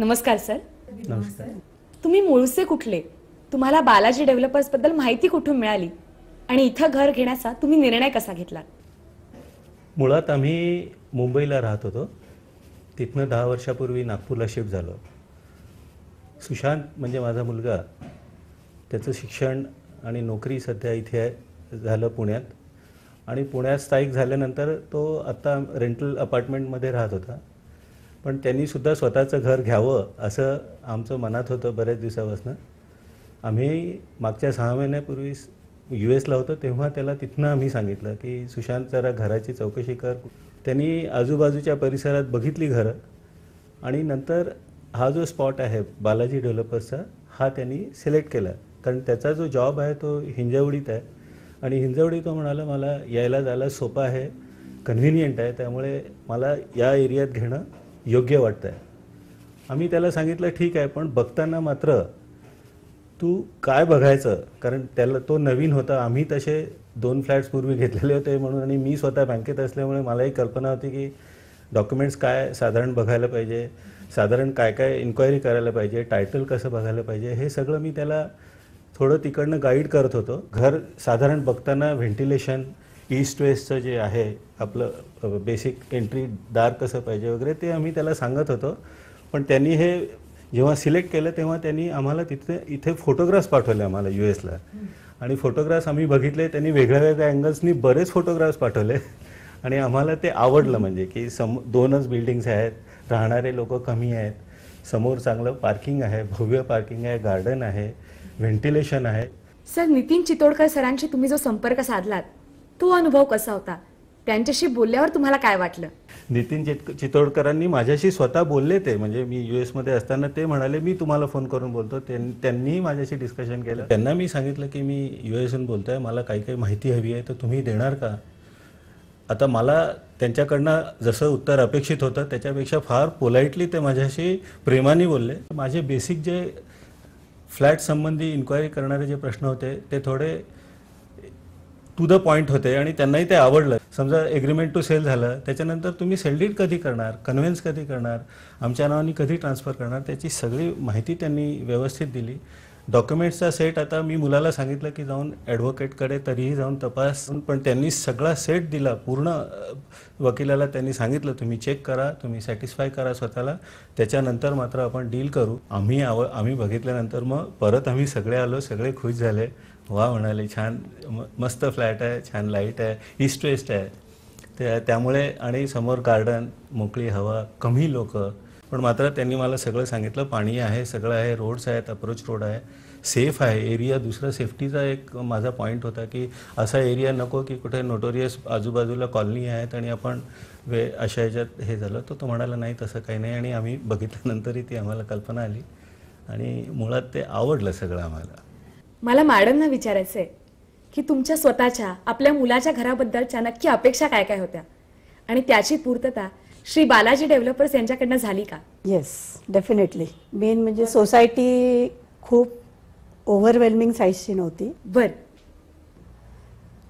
नमस्कार सर नमस्कार तुम्ही मूळचे कुठले तुम्हाला बालाजी डेव्हलपर्स बद्दल माहिती कुठून मिळाली आणि इथं घर घेण्याचा तुम्ही निर्णय कसा घेतला मुळात आम्ही मुंबईला राहत होतो तिथनं दहा वर्षापूर्वी नागपूरला शिफ्ट झालो सुशांत म्हणजे माझा मुलगा त्याचं शिक्षण आणि नोकरी सध्या इथे झालं पुण्यात आणि पुण्यात स्थायिक झाल्यानंतर तो आत्ता रेंटल अपार्टमेंटमध्ये राहत होता पण त्यांनी सुद्धा स्वतःचं घर घ्यावं असं आमचं मनात होतं बऱ्याच दिवसापासून आम्ही मागच्या सहा महिन्यापूर्वी यू एसला होतो तेव्हा त्याला तिथनं आम्ही सांगितलं की सुशांत जरा घराची चौकशी कर त्यांनी आजूबाजूच्या परिसरात बघितली घरं आणि नंतर हा जो स्पॉट आहे बालाजी डेव्हलपर्सचा हा त्यांनी सिलेक्ट केला कारण त्याचा जो जॉब आहे तो हिंजवडीत आहे आणि हिंजवडी तो म्हणाला मला यायला जायला सोपं आहे कन्व्हिनियंट आहे त्यामुळे मला या एरियात घेणं योग्य वाटतं आहे आम्ही त्याला सांगितलं ठीक आहे पण बघताना मात्र तू काय बघायचं कारण त्याला तो नवीन होता आम्ही तसे दोन फ्लॅट्स पूर्वी घेतलेले होते म्हणून आणि मी स्वतः बँकेत असल्यामुळे मलाही कल्पना होती की डॉक्युमेंट्स काय साधारण बघायला पाहिजे साधारण काय काय इन्क्वायरी करायला पाहिजे टायटल कसं बघायला पाहिजे हे सगळं मी त्याला थोडं तिकडनं गाईड करत होतो घर साधारण बघताना व्हेंटिलेशन ईस्ट वेस्टचं जे आहे आपलं बेसिक एंट्री दार कसं पाहिजे वगैरे ते आम्ही त्याला सांगत होतो पण त्यांनी हे जेव्हा सिलेक्ट केलं तेव्हा त्यांनी आम्हाला तिथे इथे फोटोग्राफ्स पाठवले आम्हाला यू एसला आणि फोटोग्राफ्स आम्ही बघितले त्यांनी वेगळ्या वेगळ्या अँगल्सनी बरेच फोटोग्राफ्स पाठवले आणि आम्हाला ते आवडलं म्हणजे की सम दोनच बिल्डिंग्स आहेत राहणारे लोक कमी आहेत समोर चांगलं पार्किंग आहे भव्य पार्किंग आहे गार्डन आहे व्हेंटिलेशन आहे सर नितीन चितोडकर सरांशी तुम्ही जो संपर्क साधलात तो अनुभव कसा होता त्यांच्याशी बोलल्यावर तुम्हाला काय वाटलं नितीन चितोडकरांनी माझ्याशी स्वतः बोलले ते म्हणजे मी यू एसमध्ये असताना ते म्हणाले मी तुम्हाला फोन करून बोलतो त्यांनीही माझ्याशी डिस्कशन केलं त्यांना मी सांगितलं की मी यू बोलतोय बोलतो आहे मला काही काही माहिती हवी आहे तर तुम्ही देणार का आता मला त्यांच्याकडनं जसं उत्तर अपेक्षित होतं त्याच्यापेक्षा फार पोलाइटली ते माझ्याशी प्रेमाने बोलले माझे बेसिक जे फ्लॅट संबंधी इन्क्वायरी करणारे जे प्रश्न होते ते थोडे टू द पॉईंट होते आणि त्यांनाही ते आवडलं समजा एग्रीमेंट टू सेल झालं त्याच्यानंतर तुम्ही सेल डीड कधी करणार कन्व्हेन्स कधी करणार आमच्या नावाने कधी ट्रान्सफर करणार त्याची सगळी माहिती त्यांनी व्यवस्थित दिली डॉक्युमेंट्सचा सेट आता मी मुलाला सांगितलं की जाऊन ॲडव्होकेटकडे तरीही जाऊन तपास पण त्यांनी सगळा सेट दिला पूर्ण वकिलाला त्यांनी सांगितलं तुम्ही चेक करा तुम्ही सॅटिस्फाय करा स्वतःला त्याच्यानंतर मात्र आपण डील करू आम्ही आव आम्ही बघितल्यानंतर मग परत आम्ही सगळे आलो सगळे खुश झाले वा म्हणाले छान म मस्त फ्लॅट आहे छान लाईट आहे ईस्ट वेस्ट आहे त्या त्यामुळे आणि समोर गार्डन मोकळी हवा कमी लोक पण मात्र त्यांनी मला सगळं सांगितलं पाणी आहे सगळं आहे रोड्स आहेत अप्रोच रोड आहे सेफ आहे एरिया दुसरा सेफ्टीचा एक माझा पॉईंट होता की असा एरिया नको की कुठे नोटोरियस आजूबाजूला कॉलनी आहेत आणि आपण वे अशा ह्याच्यात हे झालं तर तो म्हणाला नाही तसं काही नाही आणि आम्ही बघितल्यानंतरही ती आम्हाला कल्पना आली आणि मुळात ते आवडलं सगळं आम्हाला मला मॅडमना विचारायचं आहे की तुमच्या स्वतःच्या आपल्या मुलाच्या घराबद्दलच्या नक्की अपेक्षा काय काय होत्या आणि त्याची पूर्तता श्री बालाजी डेव्हलपर्स यांच्याकडनं झाली का येस डेफिनेटली मेन म्हणजे सोसायटी खूप ओव्हरवेल्मिंग साईजची नव्हती बर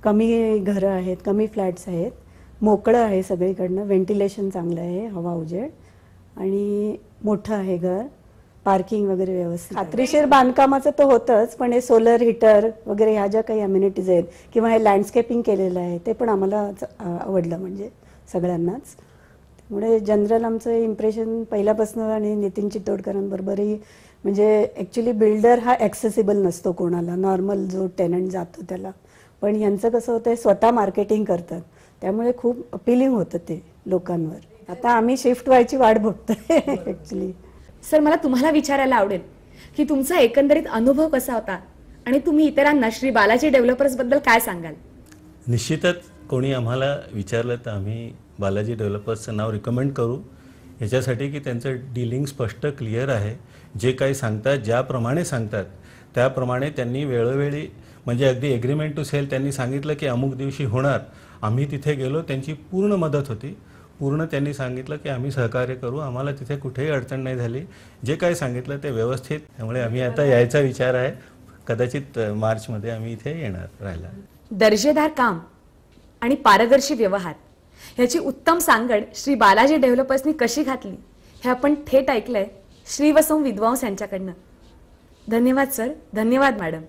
कमी घरं आहेत कमी फ्लॅट्स आहेत मोकळं आहे सगळीकडनं व्हेंटिलेशन चांगलं आहे हवा उजेड आणि मोठं आहे घर पार्किंग वगैरे व्यवस्थित खात्रीशीर बांधकामाचं तर होतंच पण हे सोलर हिटर वगैरे ह्या ज्या काही अम्युनिटीज आहेत किंवा हे लँडस्केपिंग केलेलं आहे ते पण आम्हाला आवडलं म्हणजे सगळ्यांनाच त्यामुळे जनरल आमचं इम्प्रेशन पहिल्यापासून आणि नितीन चितोडकरांबरोबरही म्हणजे ॲक्च्युली बिल्डर हा ॲक्सेसिबल नसतो कोणाला नॉर्मल जो टेनंट जातो त्याला पण यांचं कसं होतं स्वतः मार्केटिंग करतात त्यामुळे खूप अपिलिंग होतं ते लोकांवर आता आम्ही शिफ्ट व्हायची वाट बघतोय ॲक्च्युली सर मला तुम्हाला विचारायला आवडेल की तुमचा एकंदरीत अनुभव कसा होता आणि तुम्ही इतरांना श्री बालाजी डेव्हलपर्सबद्दल काय सांगाल निश्चितच कोणी आम्हाला विचारलं तर आम्ही बालाजी डेव्हलपर्सचं नाव रिकमेंड करू याच्यासाठी की त्यांचं डिलिंग स्पष्ट क्लिअर आहे जे काही सांगतात ज्याप्रमाणे सांगतात त्याप्रमाणे त्यांनी वेळोवेळी म्हणजे अगदी एग्रीमेंट टू सेल त्यांनी सांगितलं की अमुक दिवशी होणार आम्ही तिथे गेलो त्यांची पूर्ण मदत होती पूर्ण त्यांनी सांगितलं की आम्ही सहकार्य करू आम्हाला तिथे कुठेही अडचण नाही झाली जे काय सांगितलं ते व्यवस्थित त्यामुळे आम्ही आता यायचा विचार आहे कदाचित मार्चमध्ये आम्ही इथे येणार राहिला दर्जेदार काम आणि पारदर्शी व्यवहार ह्याची उत्तम सांगड श्री बालाजी डेव्हलपर्सनी कशी घातली हे आपण थेट ऐकलंय श्रीवसम विद्वांस यांच्याकडनं धन्यवाद सर धन्यवाद मॅडम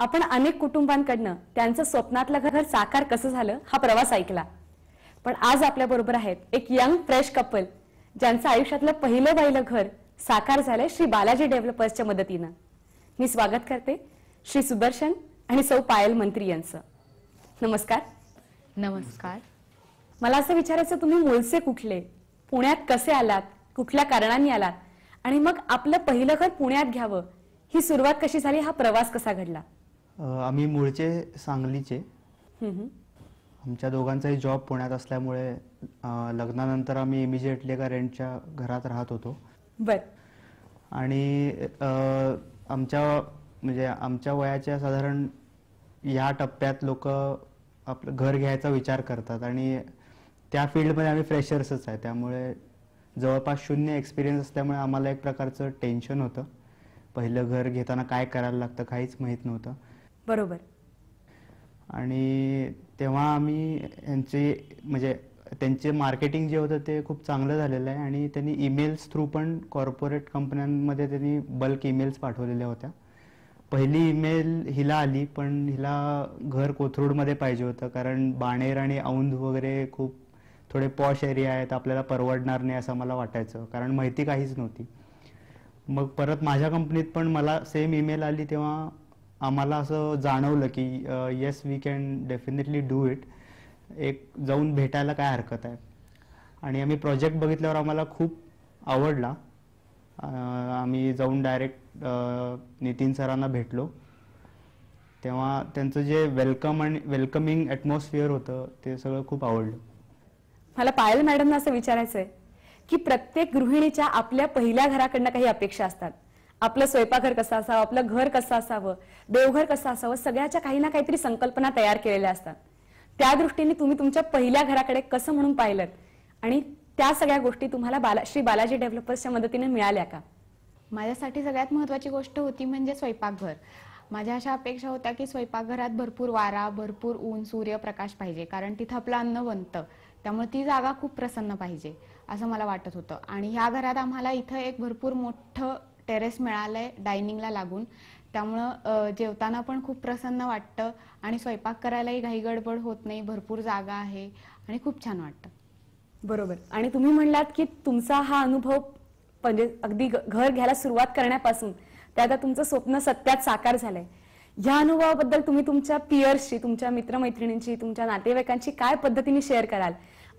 आपण अनेक कुटुंबांकडनं त्यांचं स्वप्नातलं घर साकार कसं झालं हा प्रवास ऐकला पण आज आपल्याबरोबर आहेत एक यंग फ्रेश कपल ज्यांचं आयुष्यातलं पहिलं पहिलं घर साकार झालंय श्री बालाजी डेव्हलपर्सच्या मदतीनं मी स्वागत करते श्री सुदर्शन आणि सौ पायल मंत्री यांचं नमस्कार नमस्कार मला असं विचारायचं तुम्ही मुळसे कुठले पुण्यात कसे आलात कुठल्या कारणाने आलात आणि मग आपलं पहिलं घर पुण्यात घ्यावं ही सुरुवात कशी झाली हा प्रवास कसा घडला आम्ही मूळचे सांगलीचे आमच्या दोघांचाही जॉब पुण्यात असल्यामुळे लग्नानंतर आम्ही इमिजिएटली एका रेंटच्या घरात राहत होतो बर आणि आमच्या म्हणजे आमच्या वयाच्या साधारण या टप्प्यात लोक आपलं घर घ्यायचा विचार करतात आणि त्या फील्डमध्ये आम्ही फ्रेशर्सच आहे त्यामुळे जवळपास शून्य एक्सपिरियन्स असल्यामुळे आम्हाला एक प्रकारचं टेन्शन होतं पहिलं घर घेताना काय करायला लागतं काहीच माहीत नव्हतं बरोबर आणि तेव्हा आम्ही यांचे म्हणजे त्यांचे मार्केटिंग जे होतं ते खूप चांगलं झालेलं आहे आणि त्यांनी ईमेल्स थ्रू पण कॉर्पोरेट कंपन्यांमध्ये त्यांनी बल्क ईमेल्स पाठवलेल्या होत्या पहिली ईमेल हिला आली पण हिला घर कोथरूडमध्ये पाहिजे होतं कारण बाणेर आणि औंध वगैरे खूप थोडे पॉश एरिया आहेत आपल्याला परवडणार नाही असं मला वाटायचं कारण माहिती काहीच नव्हती मग परत माझ्या कंपनीत पण मला सेम ईमेल आली तेव्हा आम्हाला असं जाणवलं की yes we can definitely do it एक जाऊन भेटायला काय हरकत आहे आणि आम्ही प्रोजेक्ट बघितल्यावर आम्हाला खूप आवडला आम्ही जाऊन डायरेक्ट नितीन सरांना भेटलो तेव्हा त्यांचं जे वेलकम आणि वेलकमिंग ॲटमॉस्फिअर होतं ते सगळं खूप आवडलं मला पायल मॅडमना असं विचारायचं आहे की प्रत्येक गृहिणीच्या आपल्या पहिल्या घराकडनं काही अपेक्षा असतात आपलं स्वयंपाकघर कसं असावं आपलं घर कसं असावं देवघर कसं असावं सगळ्याच्या काही ना काहीतरी संकल्पना तयार केलेल्या असतात त्या दृष्टीने तुम्ही तुमच्या पहिल्या घराकडे कसं म्हणून पाहिलं आणि त्या सगळ्या गोष्टी तुम्हाला बाला श्री बालाजी डेव्हलपर्सच्या मदतीने मिळाल्या का माझ्यासाठी सगळ्यात महत्त्वाची गोष्ट होती म्हणजे स्वयंपाकघर माझ्या अशा अपेक्षा होत्या की स्वयंपाकघरात भरपूर वारा भरपूर ऊन सूर्यप्रकाश पाहिजे कारण तिथं आपलं अन्न बनतं त्यामुळे ती जागा खूप प्रसन्न पाहिजे असं मला वाटत होतं आणि ह्या घरात आम्हाला इथं एक भरपूर मोठं टेरेस मिळालंय डायनिंगला लागून त्यामुळं जेवताना पण खूप प्रसन्न वाटतं आणि स्वयंपाक करायलाही घाई गडबड होत नाही भरपूर जागा आहे आणि खूप छान वाटतं बरोबर आणि तुम्ही म्हणलात की तुमचा हा अनुभव म्हणजे अगदी घर घ्यायला सुरुवात करण्यापासून त्या आता तुमचं स्वप्न सत्यात साकार झालंय ह्या अनुभवाबद्दल तुम्ही तुमच्या पियर्सशी तुमच्या मित्रमैत्रिणींशी तुमच्या नातेवाईकांशी काय पद्धतीने शेअर कराल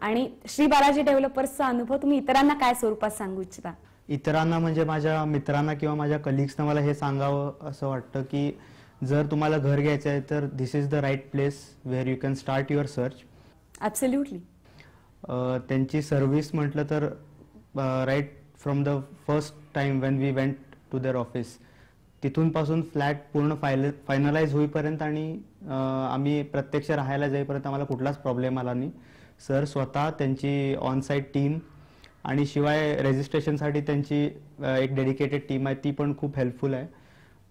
आणि श्री बालाजी डेव्हलपर्सचा अनुभव तुम्ही इतरांना काय स्वरूपात सांगू इच्छिता इतरांना म्हणजे माझ्या मित्रांना किंवा माझ्या कलिग्सना मला हे सांगावं असं वाटतं की जर तुम्हाला घर घ्यायचं आहे तर this is the right place where you can start your search absolutely त्यांची सर्व्हिस म्हटलं तर right from the first time when we went to their office तिथून पासून फ्लॅट पूर्ण फायल फायनलाइज होईपर्यंत आणि आम्ही प्रत्यक्ष राहायला जाईपर्यंत आम्हाला कुठलाच प्रॉब्लेम आला नाही सर स्वतः त्यांची ऑन साईट टीम आणि शिवाय रेजिस्ट्रेशनसाठी त्यांची एक डेडिकेटेड टीम आहे ती पण खूप हेल्पफुल आहे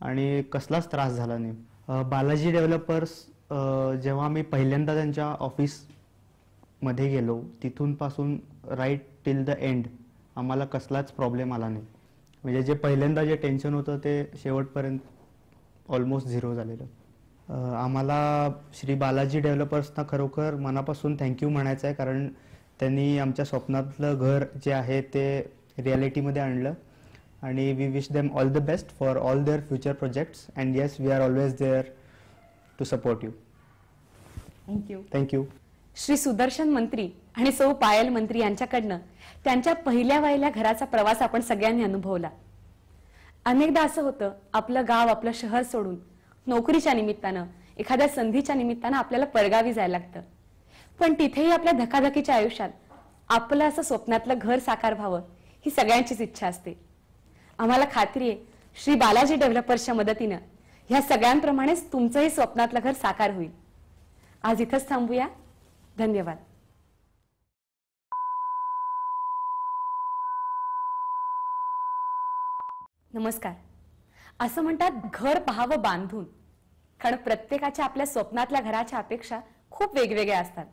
आणि कसलाच त्रास झाला नाही बालाजी डेव्हलपर्स जेव्हा मी पहिल्यांदा त्यांच्या ऑफिसमध्ये गेलो तिथूनपासून राईट टिल द एंड आम्हाला कसलाच प्रॉब्लेम आला नाही म्हणजे जे पहिल्यांदा जे टेन्शन होतं ते शेवटपर्यंत ऑलमोस्ट झिरो झालेलं आम्हाला श्री बालाजी डेव्हलपर्सना खरोखर मनापासून थँक्यू म्हणायचं आहे कारण त्यांनी आमच्या स्वप्नातलं घर जे आहे ते रियालिटीमध्ये आणलं आणि we wish them all the best for all their future projects and yes we are always there to support you thank you thank you Shri Sudarshan Mantri आणि सौ पायल मंत्री यांच्याकडनं त्यांच्या पहिल्या वहिल्या घराचा प्रवास आपण सगळ्यांनी अनुभवला अनेकदा असं होतं आपलं गाव आपलं शहर सोडून नोकरीच्या निमित्तानं एखाद्या संधीच्या निमित्तानं आपल्याला परगावी जायला लागतं पण तिथेही आपल्या धकाधकीच्या आयुष्यात आपलं असं स्वप्नातलं घर साकार व्हावं ही सगळ्यांचीच इच्छा असते आम्हाला खात्री आहे श्री बालाजी डेव्हलपर्सच्या मदतीनं ह्या सगळ्यांप्रमाणेच तुमचंही स्वप्नातलं घर साकार होईल आज इथंच थांबूया धन्यवाद नमस्कार असं म्हणतात घर पाहावं बांधून कारण प्रत्येकाच्या आपल्या स्वप्नातल्या घराच्या अपेक्षा खूप वेगवेगळ्या असतात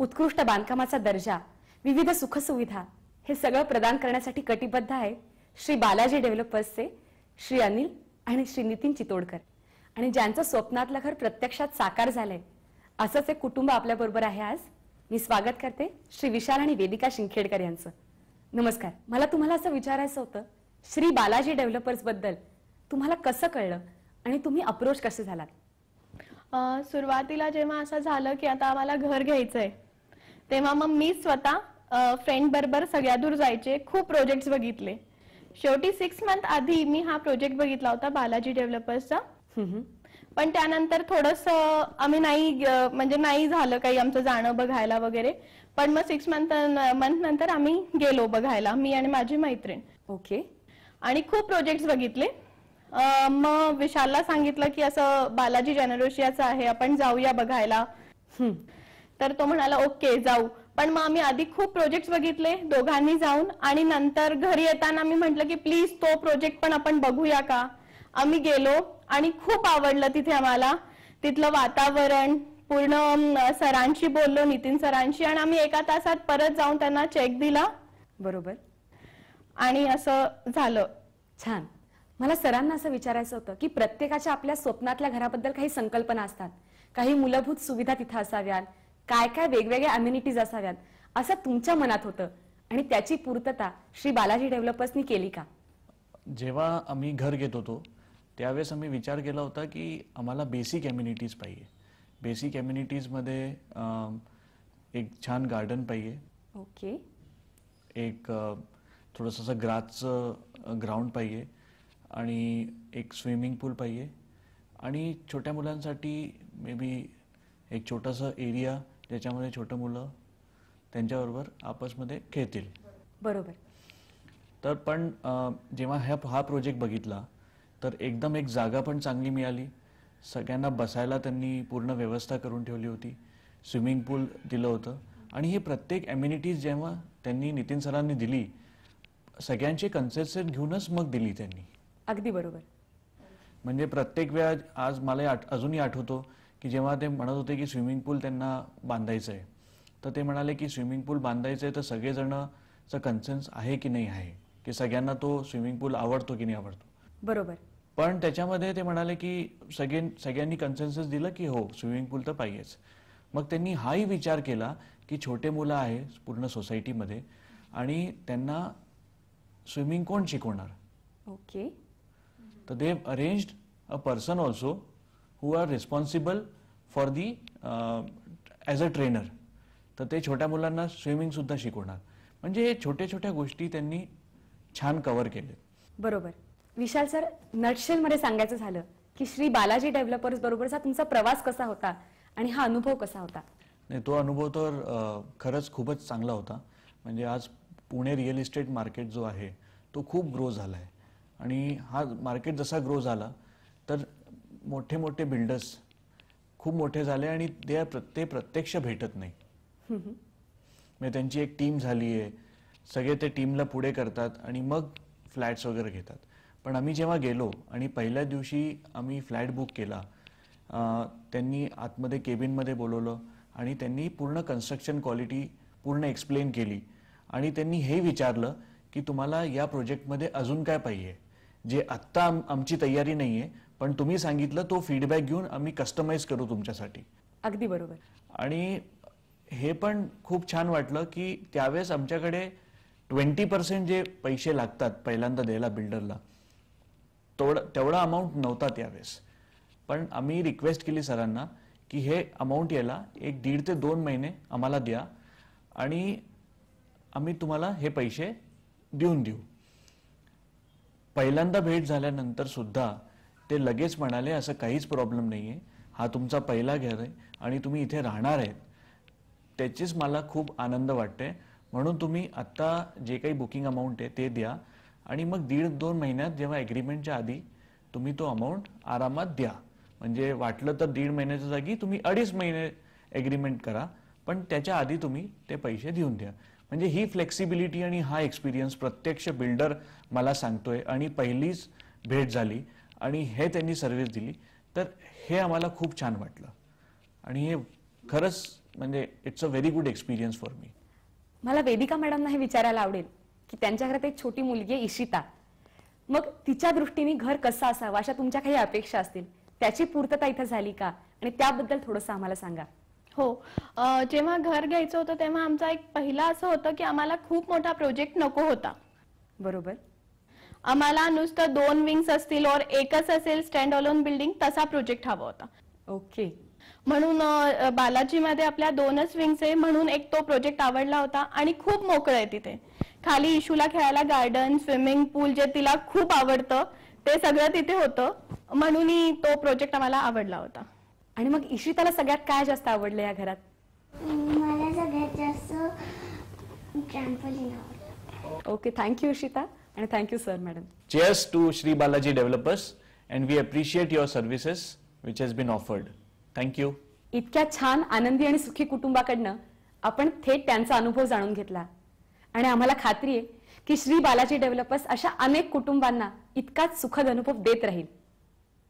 उत्कृष्ट बांधकामाचा दर्जा विविध सुखसुविधा हे सगळं प्रदान करण्यासाठी कटिबद्ध आहे श्री बालाजी डेव्हलपर्सचे श्री अनिल आणि श्री नितीन चितोडकर आणि ज्यांचं स्वप्नातलं घर प्रत्यक्षात साकार झालंय असंच एक कुटुंब आपल्याबरोबर आहे आज मी स्वागत करते श्री विशाल आणि वेदिका शिंखेडकर यांचं नमस्कार मला तुम्हाला असं विचारायचं होतं श्री बालाजी डेव्हलपर्स बद्दल तुम्हाला कसं कळलं आणि तुम्ही अप्रोच कसे झालात सुरुवातीला जेव्हा असं झालं की आता आम्हाला घर घ्यायचंय तेव्हा मग मी स्वतः फ्रेंड बरोबर सगळ्या दूर जायचे खूप प्रोजेक्ट बघितले शेवटी सिक्स मंथ आधी मी हा प्रोजेक्ट बघितला होता बालाजी डेव्हलपर्सचा पण त्यानंतर थोडस आम्ही नाही म्हणजे नाही झालं काही आमचं जाणं बघायला वगैरे पण मग सिक्स मंथ मंथ नंतर आम्ही गेलो बघायला मी आणि माझी मैत्रीण ओके आणि खूप प्रोजेक्ट बघितले मग विशालला सांगितलं की असं बालाजी जनरोशियाचं आहे आपण जाऊया बघायला तर तो म्हणाला ओके जाऊ पण मग आम्ही आधी खूप प्रोजेक्ट बघितले दोघांनी जाऊन आणि नंतर घरी येताना मी म्हटलं की प्लीज तो प्रोजेक्ट पण आपण बघूया का आम्ही गेलो आणि खूप आवडलं तिथे आम्हाला तिथलं वातावरण पूर्ण सरांशी बोललो नितीन सरांशी आणि आम्ही एका तासात परत जाऊन त्यांना चेक दिला बरोबर आणि असं झालं छान मला सरांना असं विचारायचं होतं की प्रत्येकाच्या आपल्या स्वप्नातल्या घराबद्दल काही संकल्पना असतात काही मूलभूत सुविधा तिथे असाव्यात काय काय वेगवेगळ्या अम्युनिटीज असाव्यात असं तुमच्या मनात होतं आणि त्याची पूर्तता श्री बालाजी डेव्हलपर्सनी केली का जेव्हा आम्ही घर घेत होतो त्यावेळेस आम्ही विचार केला होता की आम्हाला बेसिक एम्युनिटीज पाहिजे बेसिक एम्युनिटीजमध्ये एक छान गार्डन पाहिजे ओके एक थोडंसं असं ग्रासचं ग्राउंड पाहिजे आणि एक स्विमिंग पूल पाहिजे आणि छोट्या मुलांसाठी मे बी एक छोटासा एरिया ज्याच्यामध्ये छोटं मुलं त्यांच्याबरोबर आपसमध्ये खेळतील बरोबर तर पण जेव्हा ह्या हा प्रोजेक्ट बघितला तर एकदम एक जागा पण चांगली मिळाली सगळ्यांना बसायला त्यांनी पूर्ण व्यवस्था करून ठेवली होती स्विमिंग पूल दिलं होतं आणि हे प्रत्येक ॲम्युनिटीज जेव्हा त्यांनी नितीन सरांनी दिली सगळ्यांचे कन्सेसेट घेऊनच मग दिली त्यांनी अगदी बरोबर म्हणजे प्रत्येक वेळा आज मला आठ अजूनही आठवतो की जेव्हा ते म्हणत होते की स्विमिंग पूल त्यांना बांधायचं आहे तर ते म्हणाले की स्विमिंग पूल बांधायचं आहे तर सगळेजणचं कन्सन्स आहे की नाही आहे की सगळ्यांना तो स्विमिंग पूल आवडतो की नाही आवडतो बरोबर पण त्याच्यामध्ये ते म्हणाले की सगळे सगळ्यांनी कन्सेन्सस दिलं की हो स्विमिंग पूल तर पाहिजेच मग त्यांनी हाही विचार केला की छोटे मुलं आहे पूर्ण सोसायटीमध्ये आणि त्यांना स्विमिंग कोण शिकवणार ओके तर they arranged a person also who are responsible for the as a trainer तर ते छोट्या मुलांना स्विमिंग सुद्धा शिकवणार म्हणजे हे छोट्या छोट्या गोष्टी त्यांनी छान कव्हर केले बरोबर विशाल सर मध्ये सांगायचं झालं की श्री बालाजी डेव्हलपर्स बरोबरचा तुमचा प्रवास कसा होता आणि हा अनुभव कसा होता नाही तो अनुभव तर खरंच खूपच चांगला होता म्हणजे आज पुणे रिअल इस्टेट मार्केट जो आहे तो खूप ग्रो झाला आहे आणि हा मार्केट जसा ग्रो झाला तर मोठे मोठे बिल्डर्स खूप मोठे झाले आणि ते प्रत्ये प्रत्यक्ष भेटत नाही म्हणजे त्यांची एक टीम झाली आहे सगळे ते टीमला पुढे करतात आणि मग फ्लॅट्स वगैरे घेतात पण आम्ही जेव्हा गेलो आणि पहिल्या दिवशी आम्ही फ्लॅट बुक केला त्यांनी आतमध्ये केबिनमध्ये बोलवलं आणि त्यांनी पूर्ण कन्स्ट्रक्शन क्वालिटी पूर्ण एक्सप्लेन केली आणि त्यांनी हे विचारलं की तुम्हाला या प्रोजेक्टमध्ये अजून काय पाहिजे जे आत्ता आमची तयारी नाही आहे पण तुम्ही सांगितलं तो फीडबॅक घेऊन आम्ही कस्टमाइज करू तुमच्यासाठी अगदी बरोबर आणि हे पण खूप छान वाटलं की त्यावेळेस आमच्याकडे ट्वेंटी पर्सेंट जे पैसे लागतात पहिल्यांदा द्यायला बिल्डरला तेवढा तेवढा अमाऊंट नव्हता त्यावेळेस पण आम्ही रिक्वेस्ट केली सरांना की हे अमाऊंट यायला एक दीड ते दोन महिने आम्हाला द्या आणि आम्ही तुम्हाला हे पैसे देऊन देऊ पहिल्यांदा भेट झाल्यानंतर सुद्धा ते लगेच म्हणाले असं काहीच प्रॉब्लेम नाही आहे हा तुमचा पहिला घर आहे आणि तुम्ही इथे राहणार आहेत त्याचीच मला खूप आनंद वाटते म्हणून तुम्ही आत्ता जे काही बुकिंग अमाऊंट आहे ते द्या आणि मग दीड दोन महिन्यात जेव्हा ॲग्रीमेंटच्या आधी तुम्ही तो अमाऊंट आरामात द्या म्हणजे वाटलं तर दीड महिन्याच्या जागी तुम्ही अडीच महिने ॲग्रीमेंट करा पण त्याच्या आधी तुम्ही ते पैसे देऊन द्या म्हणजे ही फ्लेक्सिबिलिटी आणि हा एक्सपिरियन्स प्रत्यक्ष बिल्डर मला सांगतोय आणि पहिलीच भेट झाली आणि हे त्यांनी सर्व्हिस दिली तर हे आम्हाला खूप छान वाटलं आणि हे खरंच म्हणजे it's a very good experience for me मला वेदिका मॅडमना हे विचारायला आवडेल की त्यांच्याकडे एक छोटी मुलगी आहे इशिता मग तिच्या दृष्टीने घर कसं असावं अशा तुमच्या काही अपेक्षा असतील त्याची पूर्तता इथं झाली का आणि त्याबद्दल थोडंसं आम्हाला सांगा हो जेव्हा घर घ्यायचं होतं तेव्हा आमचा एक पहिला असं होतं की आम्हाला खूप मोठा प्रोजेक्ट नको होता बरोबर आम्हाला नुसतं दोन विंग्स असतील और एकच असेल स्टँड ऑलोन बिल्डिंग तसा प्रोजेक्ट हवा होता ओके म्हणून बालाजीमध्ये आपल्या दोनच विंग्स आहे म्हणून एक तो प्रोजेक्ट आवडला होता आणि खूप मोकळं आहे तिथे खाली इशूला खेळायला गार्डन स्विमिंग पूल जे तिला खूप आवडतं ते सगळं तिथे होतं म्हणूनही तो प्रोजेक्ट आम्हाला आवडला होता आणि मग इशिताला सगळ्यात काय जास्त आवडलं या घरात मला सगळ्यात जास्त okay thank you Ishita And thank you, sir, madam. Cheers to Sri Balaji developers and we appreciate your services which has been offered. Thank you. इतक्या छान आनंदी आणि सुखी कुटुंबाकडनं आपण थेट त्यांचा अनुभव जाणून घेतला आणि आम्हाला खात्री आहे की श्री बालाजी डेव्हलपर्स अशा अनेक कुटुंबांना इतकाच सुखद अनुभव देत राहील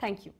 थँक्यू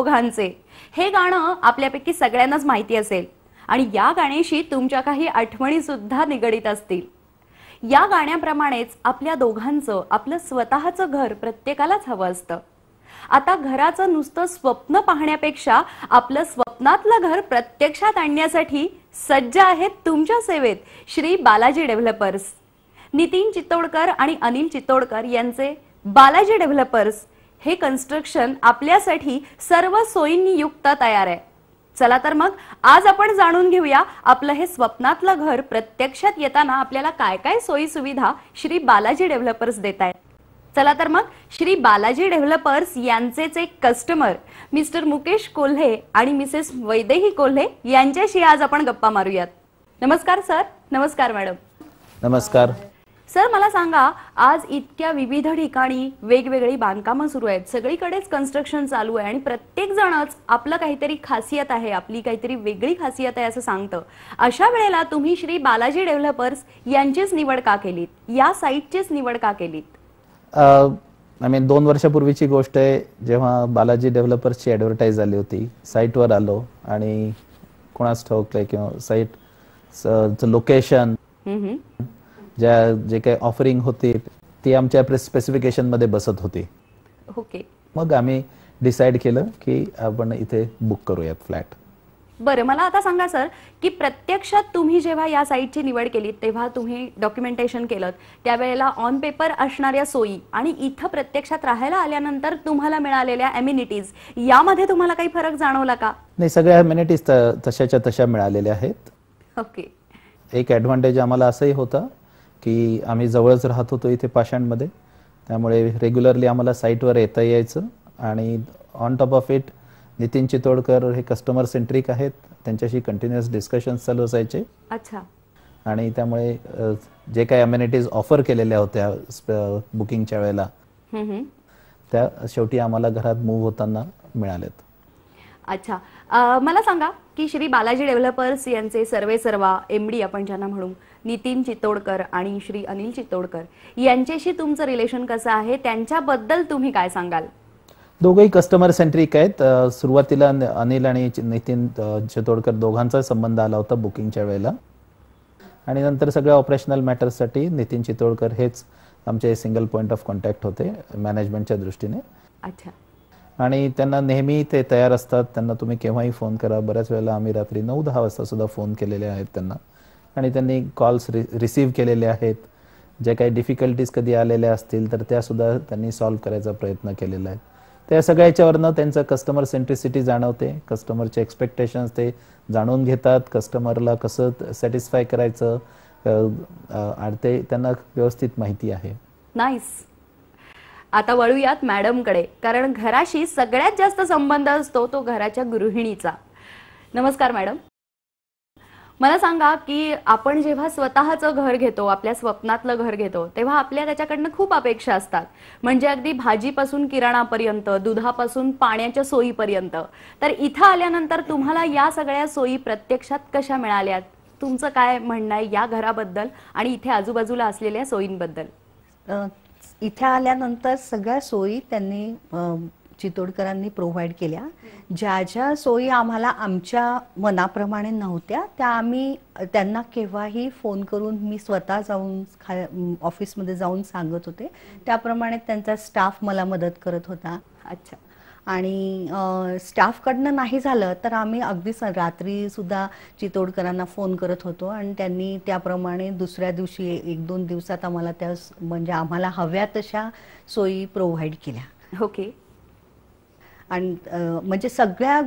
दोघांचे हे गाणं आपल्यापैकी सगळ्यांनाच माहिती असेल आणि या गाण्याशी तुमच्या काही आठवणी सुद्धा निगडित असतील या गाण्याप्रमाणेच आपल्या दोघांचं आपलं स्वतःचं घर प्रत्येकालाच हवं असतं आता घराचं नुसतं स्वप्न पाहण्यापेक्षा आपलं स्वप्नातलं घर प्रत्यक्षात आणण्यासाठी सज्ज आहेत तुमच्या सेवेत श्री बालाजी डेव्हलपर्स नितीन चितोडकर आणि अनिल चितोडकर यांचे बालाजी डेव्हलपर्स हे कन्स्ट्रक्शन आपल्यासाठी सर्व सोयींनी युक्त तयार आहे चला तर मग आज आपण जाणून घेऊया आपलं हे स्वप्नातलं घर प्रत्यक्षात येताना आपल्याला काय काय सोयी सुविधा श्री बालाजी डेव्हलपर्स देत आहेत चला तर मग श्री बालाजी डेव्हलपर्स यांचेच एक कस्टमर मिस्टर मुकेश कोल्हे आणि मिसेस वैदेही कोल्हे यांच्याशी आज आपण गप्पा मारूयात नमस्कार सर नमस्कार मॅडम नमस्कार सर मला सांगा आज इतक्या विविध ठिकाणी वेगवेगळी बांधकामं सुरू आहेत सगळीकडेच कन्स्ट्रक्शन चालू आहे आणि प्रत्येक जणच आपलं काहीतरी खासियत आहे आपली काहीतरी वेगळी खासियत आहे असं सांगतं अशा वेळेला तुम्ही श्री बालाजी डेव्हलपर्स यांचीच निवड का केलीत या साईटचीच निवड का केलीत आय मीन दोन वर्षापूर्वीची गोष्ट आहे जेव्हा बालाजी डेव्हलपर्सची ॲडव्हर्टाईज झाली होती साईटवर आलो आणि कोणास ठोकलंय किंवा साईट लोकेशन ज्या जे काही ऑफरिंग होती ती आमच्या स्पेसिफिकेशन मध्ये बसत होती ओके मग आम्ही डिसाइड केलं की आपण इथे बुक करूयात फ्लॅट बरं मला आता सांगा सर की प्रत्यक्षात तुम्ही जेव्हा या साईटची निवड केली तेव्हा तुम्ही डॉक्युमेंटेशन केलं त्यावेळेला ऑन पेपर असणाऱ्या सोयी आणि इथं प्रत्यक्षात राहायला आल्यानंतर तुम्हाला मिळालेल्या अम्युनिटीज यामध्ये तुम्हाला काही फरक जाणवला का नाही सगळ्या अम्युनिटीज तशाच्या तशा मिळालेल्या आहेत ओके एक ऍडव्हान्टेज आम्हाला असंही होतं की आम्ही जवळच राहत होतो इथे मध्ये त्यामुळे रेग्युलरली आम्हाला साईटवर येता यायचं आणि on top of it Nitin Chitodkar हे कस्टमर सेंट्रिक आहेत त्यांच्याशी कंटिन्युअस डिस्कशन चालू असायचे अच्छा आणि त्यामुळे जे काही अम्युनिटीज ऑफर केलेल्या होत्या बुकिंगच्या वेळेला त्या शेवटी आम्हाला घरात मूव्ह होताना मिळालेत अच्छा मला सांगा की श्री बालाजी डेव्हलपर्स यांचे सर्वे सर्वा एम डी आपण ज्यांना म्हणू नितीन चितोडकर आणि श्री अनिल चितोडकर यांच्याशी तुमचं रिलेशन कसं आहे त्यांच्याबद्दल तुम्ही काय सांगाल दोघंही कस्टमर सेंट्रिक आहेत सुरुवातीला अनिल आणि नितीन चितोडकर दोघांचा संबंध आला होता बुकिंगच्या वेळेला आणि नंतर सगळ्या ऑपरेशनल मॅटर्ससाठी नितीन चितोडकर हेच आमचे सिंगल पॉईंट ऑफ कॉन्टॅक्ट होते मॅनेजमेंटच्या दृष्टीने अच्छा आणि त्यांना नेहमी ते तयार असतात त्यांना तुम्ही केव्हाही फोन करा बऱ्याच वेळेला आम्ही रात्री नऊ दहा वाजता सुद्धा फोन केलेले आहेत त्यांना आणि त्यांनी कॉल्स रि रिसीव्ह केलेले आहेत ज्या काही डिफिकल्टीज कधी आलेल्या असतील तर त्यासुद्धा त्यांनी सॉल्व्ह करायचा प्रयत्न केलेला आहे त्या सगळ्याच्यावरनं त्यांचं कस्टमर सेंट्रिसिटी जाणवते कस्टमरचे एक्सपेक्टेशन्स ते जाणून घेतात कस्टमरला कसं सॅटिस्फाय करायचं आणि ते त्यांना व्यवस्थित माहिती आहे नाईस आता वळूयात मॅडमकडे कारण घराशी सगळ्यात जास्त संबंध असतो तो घराच्या गृहिणीचा नमस्कार मॅडम मला सांगा की आपण जेव्हा स्वतःचं घर घेतो आपल्या स्वप्नातलं घर घेतो तेव्हा आपल्या त्याच्याकडनं खूप अपेक्षा असतात म्हणजे अगदी भाजीपासून किराणापर्यंत दुधापासून पाण्याच्या सोयीपर्यंत तर इथं आल्यानंतर तुम्हाला या सगळ्या सोयी प्रत्यक्षात कशा मिळाल्यात तुमचं काय म्हणणं आहे या घराबद्दल आणि इथे आजूबाजूला असलेल्या सोयींबद्दल इथे आल्यानंतर सगळ्या सोयी त्यांनी चितोडकरांनी प्रोव्हाइड केल्या ज्या ज्या सोयी आम्हाला आमच्या मनाप्रमाणे नव्हत्या त्या आम्ही त्यांना केव्हाही फोन करून मी स्वतः जाऊन खा ऑफिसमध्ये जाऊन सांगत होते त्याप्रमाणे त्यांचा स्टाफ मला मदत करत होता अच्छा आणि स्टाफकडनं नाही झालं तर आम्ही अगदी रात्रीसुद्धा चितोडकरांना फोन करत होतो आणि त्यांनी त्याप्रमाणे दुसऱ्या दिवशी एक दोन दिवसात आम्हाला त्या म्हणजे आम्हाला हव्या तशा सोयी प्रोव्हाइड केल्या ओके okay. आणि म्हणजे सगळ्या